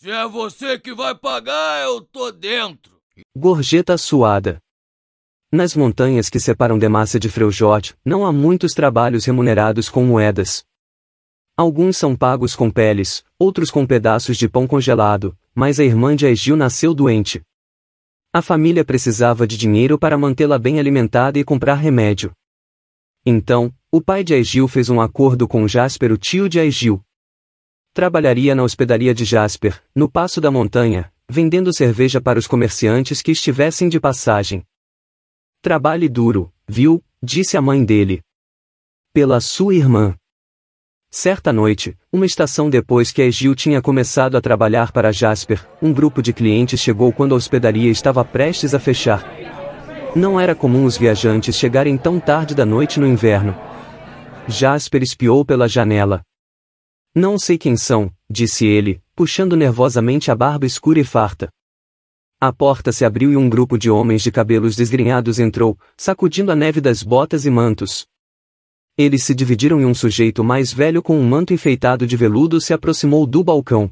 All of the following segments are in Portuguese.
Se é você que vai pagar, eu tô dentro. Gorjeta suada. Nas montanhas que separam Demácia de Freujote, não há muitos trabalhos remunerados com moedas. Alguns são pagos com peles, outros com pedaços de pão congelado, mas a irmã de Aegil nasceu doente. A família precisava de dinheiro para mantê-la bem alimentada e comprar remédio. Então, o pai de Aegil fez um acordo com Jasper, o tio de Aegil, Trabalharia na hospedaria de Jasper, no Passo da Montanha, vendendo cerveja para os comerciantes que estivessem de passagem. Trabalhe duro, viu? disse a mãe dele. Pela sua irmã. Certa noite, uma estação depois que a Egil tinha começado a trabalhar para Jasper, um grupo de clientes chegou quando a hospedaria estava prestes a fechar. Não era comum os viajantes chegarem tão tarde da noite no inverno. Jasper espiou pela janela. Não sei quem são, disse ele, puxando nervosamente a barba escura e farta. A porta se abriu e um grupo de homens de cabelos desgrenhados entrou, sacudindo a neve das botas e mantos. Eles se dividiram e um sujeito mais velho com um manto enfeitado de veludo se aproximou do balcão.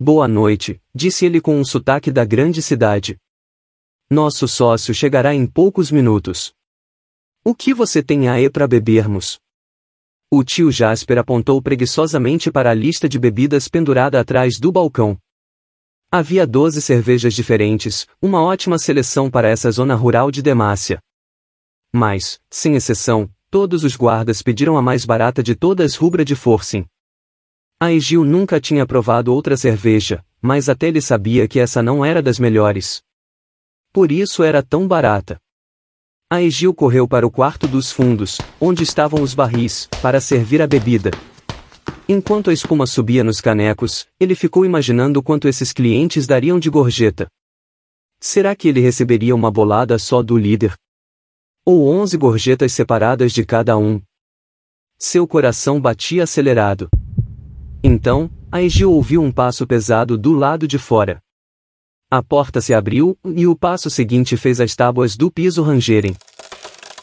Boa noite, disse ele com um sotaque da grande cidade. Nosso sócio chegará em poucos minutos. O que você tem aí para bebermos? O tio Jasper apontou preguiçosamente para a lista de bebidas pendurada atrás do balcão. Havia doze cervejas diferentes, uma ótima seleção para essa zona rural de Demácia. Mas, sem exceção, todos os guardas pediram a mais barata de todas rubra de Forcem. A Egil nunca tinha provado outra cerveja, mas até ele sabia que essa não era das melhores. Por isso era tão barata. A Egil correu para o quarto dos fundos, onde estavam os barris, para servir a bebida. Enquanto a espuma subia nos canecos, ele ficou imaginando quanto esses clientes dariam de gorjeta. Será que ele receberia uma bolada só do líder? Ou onze gorjetas separadas de cada um? Seu coração batia acelerado. Então, a Egil ouviu um passo pesado do lado de fora. A porta se abriu, e o passo seguinte fez as tábuas do piso rangerem.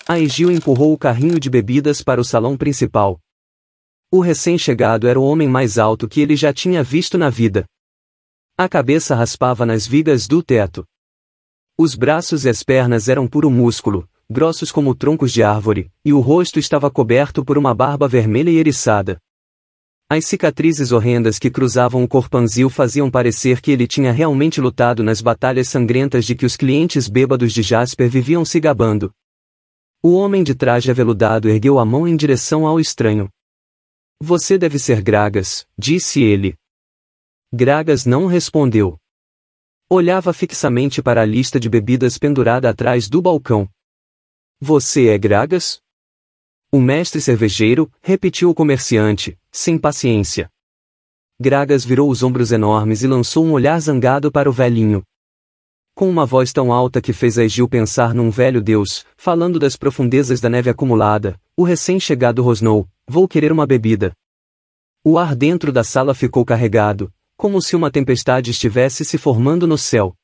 A Egil empurrou o carrinho de bebidas para o salão principal. O recém-chegado era o homem mais alto que ele já tinha visto na vida. A cabeça raspava nas vigas do teto. Os braços e as pernas eram puro músculo, grossos como troncos de árvore, e o rosto estava coberto por uma barba vermelha e eriçada. As cicatrizes horrendas que cruzavam o corpanzil faziam parecer que ele tinha realmente lutado nas batalhas sangrentas de que os clientes bêbados de Jasper viviam se gabando. O homem de traje aveludado ergueu a mão em direção ao estranho. Você deve ser Gragas, disse ele. Gragas não respondeu. Olhava fixamente para a lista de bebidas pendurada atrás do balcão. Você é Gragas? O mestre cervejeiro, repetiu o comerciante, sem paciência. Gragas virou os ombros enormes e lançou um olhar zangado para o velhinho. Com uma voz tão alta que fez a Egil pensar num velho deus, falando das profundezas da neve acumulada, o recém-chegado rosnou: Vou querer uma bebida. O ar dentro da sala ficou carregado, como se uma tempestade estivesse se formando no céu.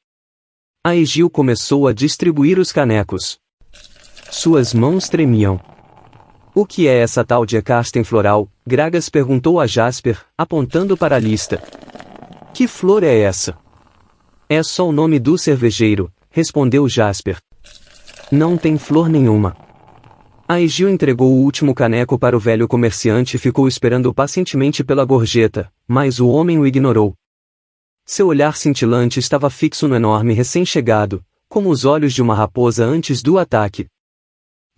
A Egil começou a distribuir os canecos. Suas mãos tremiam. O que é essa tal de Ecarsten floral? Gragas perguntou a Jasper, apontando para a lista. Que flor é essa? É só o nome do cervejeiro, respondeu Jasper. Não tem flor nenhuma. A Egil entregou o último caneco para o velho comerciante e ficou esperando pacientemente pela gorjeta, mas o homem o ignorou. Seu olhar cintilante estava fixo no enorme recém-chegado, como os olhos de uma raposa antes do ataque.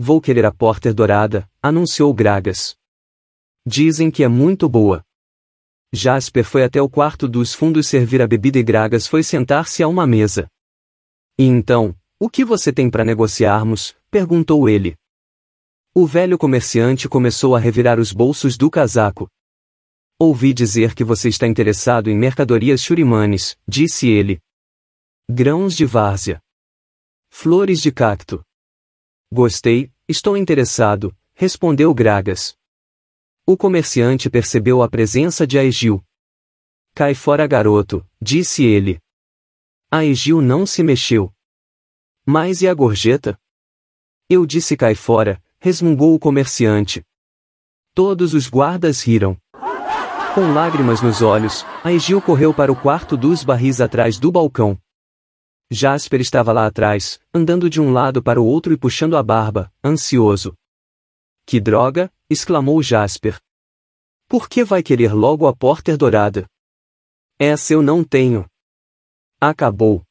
Vou querer a Porter Dourada, anunciou Gragas. Dizem que é muito boa. Jasper foi até o quarto dos fundos servir a bebida e Gragas foi sentar-se a uma mesa. E então, o que você tem para negociarmos? perguntou ele. O velho comerciante começou a revirar os bolsos do casaco. Ouvi dizer que você está interessado em mercadorias churimanes, disse ele. Grãos de várzea. Flores de cacto. Gostei, estou interessado, respondeu Gragas. O comerciante percebeu a presença de Aegil. Cai fora, garoto, disse ele. Aegil não se mexeu. Mas e a gorjeta? Eu disse cai fora, resmungou o comerciante. Todos os guardas riram. Com lágrimas nos olhos, Aegil correu para o quarto dos barris atrás do balcão. Jasper estava lá atrás, andando de um lado para o outro e puxando a barba, ansioso. Que droga! exclamou Jasper. Por que vai querer logo a Porter dourada? Essa eu não tenho. Acabou.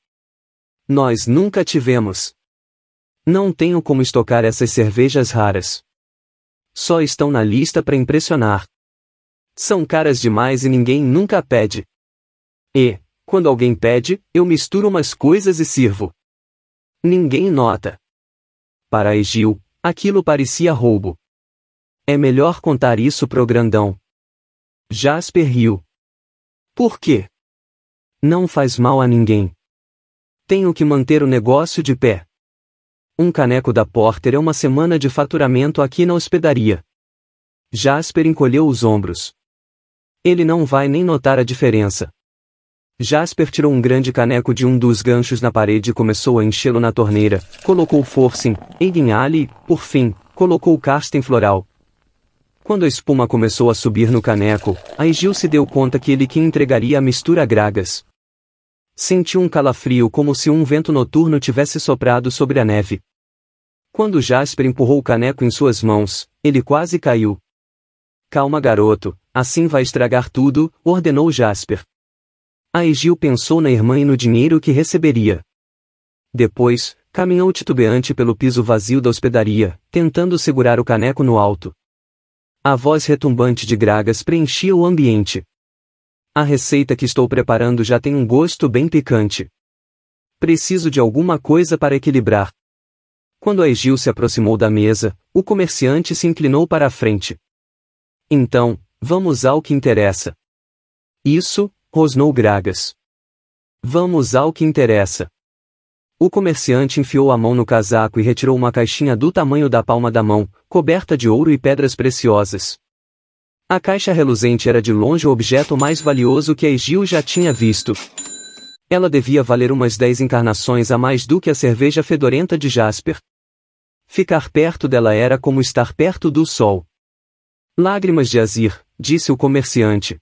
Nós nunca tivemos. Não tenho como estocar essas cervejas raras. Só estão na lista para impressionar. São caras demais e ninguém nunca pede. E, quando alguém pede, eu misturo umas coisas e sirvo. Ninguém nota. Para Egil, aquilo parecia roubo. É melhor contar isso pro grandão. Jasper riu. Por quê? Não faz mal a ninguém. Tenho que manter o negócio de pé. Um caneco da Porter é uma semana de faturamento aqui na hospedaria. Jasper encolheu os ombros. Ele não vai nem notar a diferença. Jasper tirou um grande caneco de um dos ganchos na parede e começou a enchê-lo na torneira, colocou Forcing, Eginhali e, por fim, colocou Karsten Floral. Quando a espuma começou a subir no caneco, a Egil se deu conta que ele que entregaria a mistura a Gragas. Sentiu um calafrio como se um vento noturno tivesse soprado sobre a neve. Quando Jasper empurrou o caneco em suas mãos, ele quase caiu. Calma garoto, assim vai estragar tudo, ordenou Jasper. Aegil pensou na irmã e no dinheiro que receberia. Depois, caminhou titubeante pelo piso vazio da hospedaria, tentando segurar o caneco no alto. A voz retumbante de Gragas preenchia o ambiente. A receita que estou preparando já tem um gosto bem picante. Preciso de alguma coisa para equilibrar. Quando Aegil se aproximou da mesa, o comerciante se inclinou para a frente. Então, vamos ao que interessa. Isso, Rosnou Gragas. Vamos ao que interessa. O comerciante enfiou a mão no casaco e retirou uma caixinha do tamanho da palma da mão, coberta de ouro e pedras preciosas. A caixa reluzente era de longe o objeto mais valioso que Egil já tinha visto. Ela devia valer umas dez encarnações a mais do que a cerveja fedorenta de Jasper. Ficar perto dela era como estar perto do sol. Lágrimas de Azir, disse o comerciante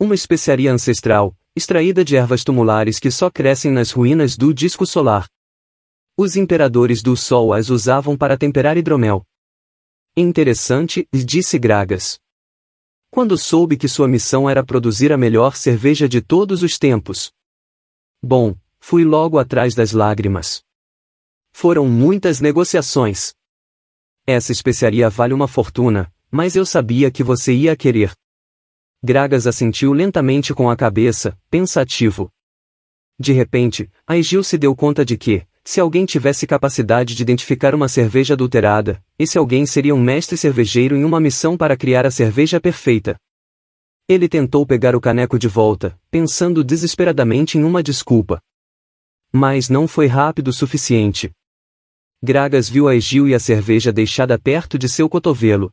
uma especiaria ancestral, extraída de ervas tumulares que só crescem nas ruínas do disco solar. Os imperadores do Sol as usavam para temperar hidromel. Interessante, disse Gragas. Quando soube que sua missão era produzir a melhor cerveja de todos os tempos. Bom, fui logo atrás das lágrimas. Foram muitas negociações. Essa especiaria vale uma fortuna, mas eu sabia que você ia querer. Gragas assentiu lentamente com a cabeça, pensativo. De repente, Aigil se deu conta de que, se alguém tivesse capacidade de identificar uma cerveja adulterada, esse alguém seria um mestre cervejeiro em uma missão para criar a cerveja perfeita. Ele tentou pegar o caneco de volta, pensando desesperadamente em uma desculpa. Mas não foi rápido o suficiente. Gragas viu a Egil e a cerveja deixada perto de seu cotovelo.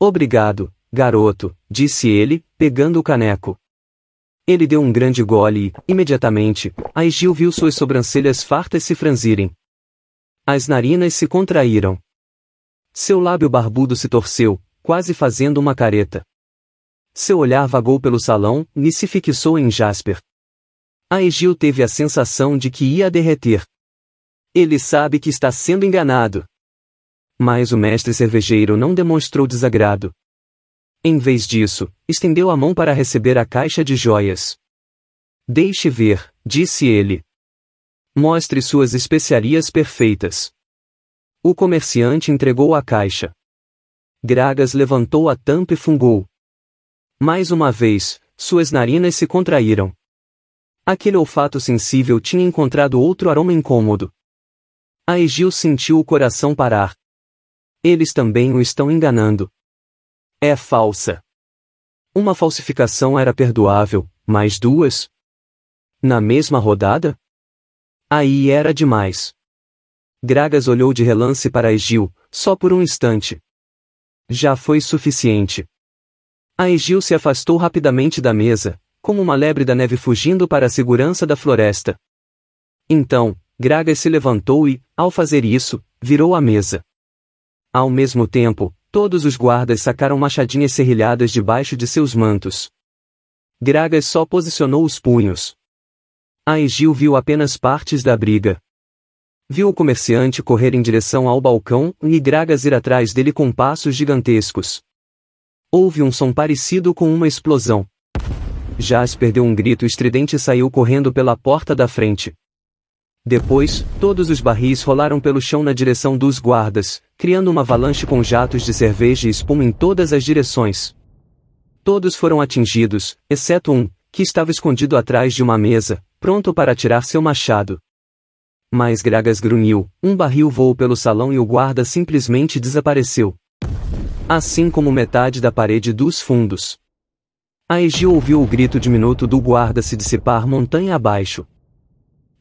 Obrigado, Garoto, disse ele, pegando o caneco. Ele deu um grande gole e, imediatamente, Aegil viu suas sobrancelhas fartas se franzirem. As narinas se contraíram. Seu lábio barbudo se torceu, quase fazendo uma careta. Seu olhar vagou pelo salão e se fixou em Jasper. Aegil teve a sensação de que ia derreter. Ele sabe que está sendo enganado. Mas o mestre cervejeiro não demonstrou desagrado. Em vez disso, estendeu a mão para receber a caixa de joias. Deixe ver, disse ele. Mostre suas especiarias perfeitas. O comerciante entregou a caixa. Gragas levantou a tampa e fungou. Mais uma vez, suas narinas se contraíram. Aquele olfato sensível tinha encontrado outro aroma incômodo. Aegil sentiu o coração parar. Eles também o estão enganando. É falsa. Uma falsificação era perdoável, mas duas? Na mesma rodada? Aí era demais. Gragas olhou de relance para Egil, só por um instante. Já foi suficiente. A Egil se afastou rapidamente da mesa, como uma lebre da neve fugindo para a segurança da floresta. Então, Gragas se levantou e, ao fazer isso, virou a mesa. Ao mesmo tempo, Todos os guardas sacaram machadinhas serrilhadas debaixo de seus mantos. Gragas só posicionou os punhos. Aegil viu apenas partes da briga. Viu o comerciante correr em direção ao balcão e Gragas ir atrás dele com passos gigantescos. Houve um som parecido com uma explosão. Jasper deu um grito estridente e saiu correndo pela porta da frente. Depois, todos os barris rolaram pelo chão na direção dos guardas, criando uma avalanche com jatos de cerveja e espuma em todas as direções. Todos foram atingidos, exceto um, que estava escondido atrás de uma mesa, pronto para atirar seu machado. Mas Gragas grunhiu, um barril voou pelo salão e o guarda simplesmente desapareceu. Assim como metade da parede dos fundos. A Egil ouviu o grito diminuto do guarda se dissipar montanha abaixo.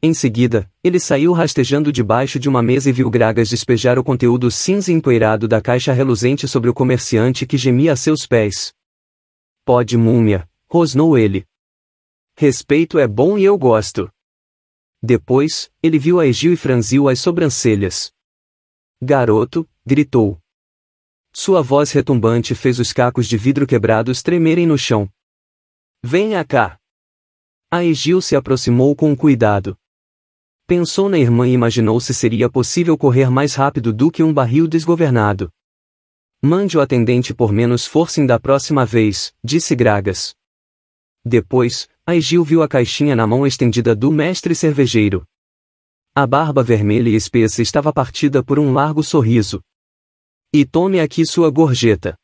Em seguida, ele saiu rastejando debaixo de uma mesa e viu Gragas despejar o conteúdo cinza empoeirado da caixa reluzente sobre o comerciante que gemia a seus pés. Pode múmia, rosnou ele. Respeito é bom e eu gosto. Depois, ele viu a Egil e franziu as sobrancelhas. Garoto, gritou. Sua voz retumbante fez os cacos de vidro quebrados tremerem no chão. Venha cá! A Egil se aproximou com cuidado. Pensou na irmã e imaginou se seria possível correr mais rápido do que um barril desgovernado. Mande o atendente por menos força da próxima vez, disse Gragas. Depois, Aegil viu a caixinha na mão estendida do mestre cervejeiro. A barba vermelha e espessa estava partida por um largo sorriso. E tome aqui sua gorjeta.